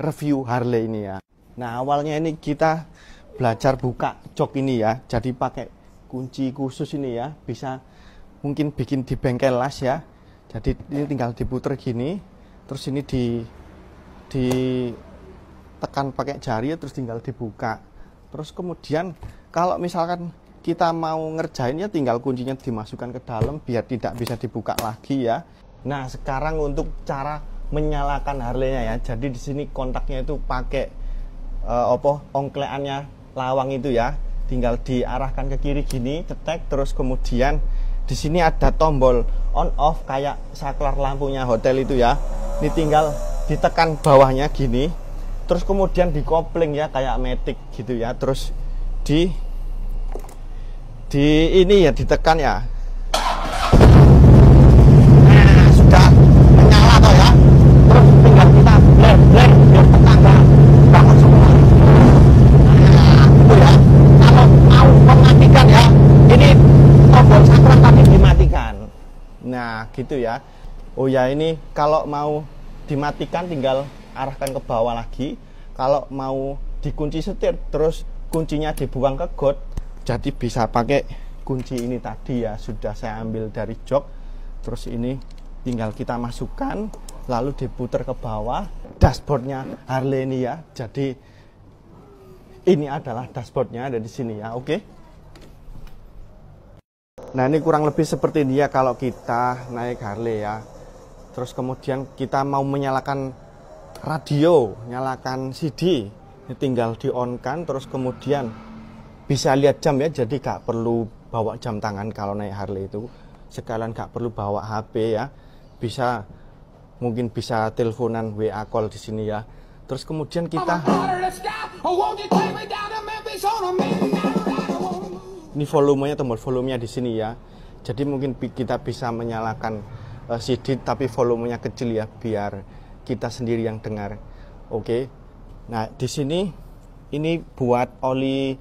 review Harley ini ya. Nah awalnya ini kita belajar buka jok ini ya. Jadi pakai kunci khusus ini ya. Bisa mungkin bikin di bengkel las ya. Jadi ini tinggal diputer gini. Terus ini di di tekan pakai jari terus tinggal dibuka. Terus kemudian kalau misalkan kita mau ngerjainnya tinggal kuncinya dimasukkan ke dalam biar tidak bisa dibuka lagi ya. Nah, sekarang untuk cara menyalakan Harley-nya ya. Jadi di sini kontaknya itu pakai uh, eh, opo ongkleannya lawang itu ya. Tinggal diarahkan ke kiri gini, cetek terus kemudian di sini ada tombol on off kayak saklar lampunya hotel itu ya. Ini tinggal ditekan bawahnya gini. Terus kemudian dikopling ya kayak metik gitu ya. Terus di di ini ya ditekan ya gitu ya oh ya ini kalau mau dimatikan tinggal arahkan ke bawah lagi kalau mau dikunci setir terus kuncinya dibuang ke got jadi bisa pakai kunci ini tadi ya sudah saya ambil dari jok terus ini tinggal kita masukkan lalu diputar ke bawah dashboardnya Harley ini ya jadi ini adalah dashboardnya ada di sini ya oke okay? Nah ini kurang lebih seperti dia kalau kita naik Harley ya. Terus kemudian kita mau menyalakan radio, nyalakan CD, ini tinggal di on kan, terus kemudian bisa lihat jam ya. Jadi gak perlu bawa jam tangan kalau naik Harley itu. Sekalian gak perlu bawa HP ya. Bisa mungkin bisa teleponan WA call di sini ya. Terus kemudian kita. Oh ini volumenya tombol volumenya di sini ya jadi mungkin kita bisa menyalakan uh, eh, CD tapi volumenya kecil ya biar kita sendiri yang dengar oke okay. nah di sini ini buat oli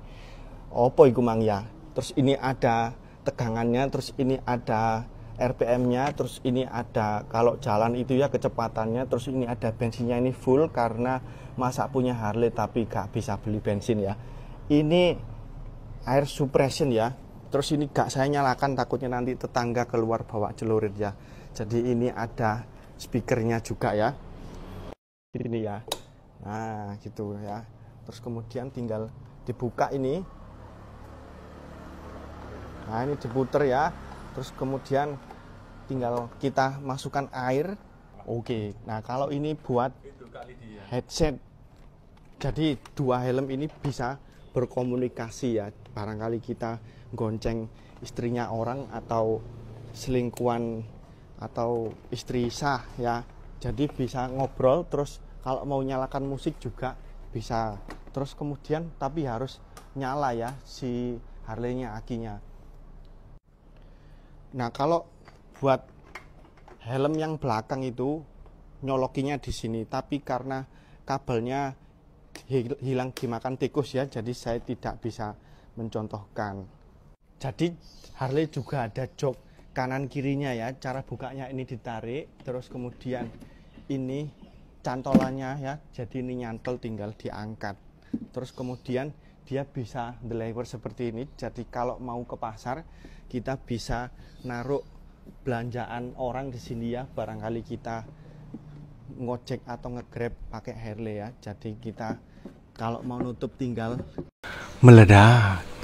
opo iku mang ya terus ini ada tegangannya terus ini ada RPM-nya terus ini ada kalau jalan itu ya kecepatannya terus ini ada bensinnya ini full karena masa punya Harley tapi gak bisa beli bensin ya ini air suppression ya terus ini gak saya nyalakan takutnya nanti tetangga keluar bawa celurit ya jadi ini ada speakernya juga ya ini ya nah gitu ya terus kemudian tinggal dibuka ini nah ini diputer ya terus kemudian tinggal kita masukkan air oke nah kalau ini buat headset jadi dua helm ini bisa berkomunikasi ya barangkali kita gonceng istrinya orang atau selingkuhan atau istri sah ya jadi bisa ngobrol terus kalau mau nyalakan musik juga bisa terus kemudian tapi harus nyala ya si Harley-nya akinya nah kalau buat helm yang belakang itu nyolokinya di sini tapi karena kabelnya hilang dimakan tikus ya, jadi saya tidak bisa mencontohkan. Jadi Harley juga ada jok kanan kirinya ya, cara bukanya ini ditarik, terus kemudian ini cantolannya ya, jadi ini nyantel tinggal diangkat. Terus kemudian dia bisa deliver seperti ini, jadi kalau mau ke pasar kita bisa naruh belanjaan orang di sini ya, barangkali kita ngocek atau ngegrab pakai Harley ya jadi kita kalau mau nutup tinggal meledak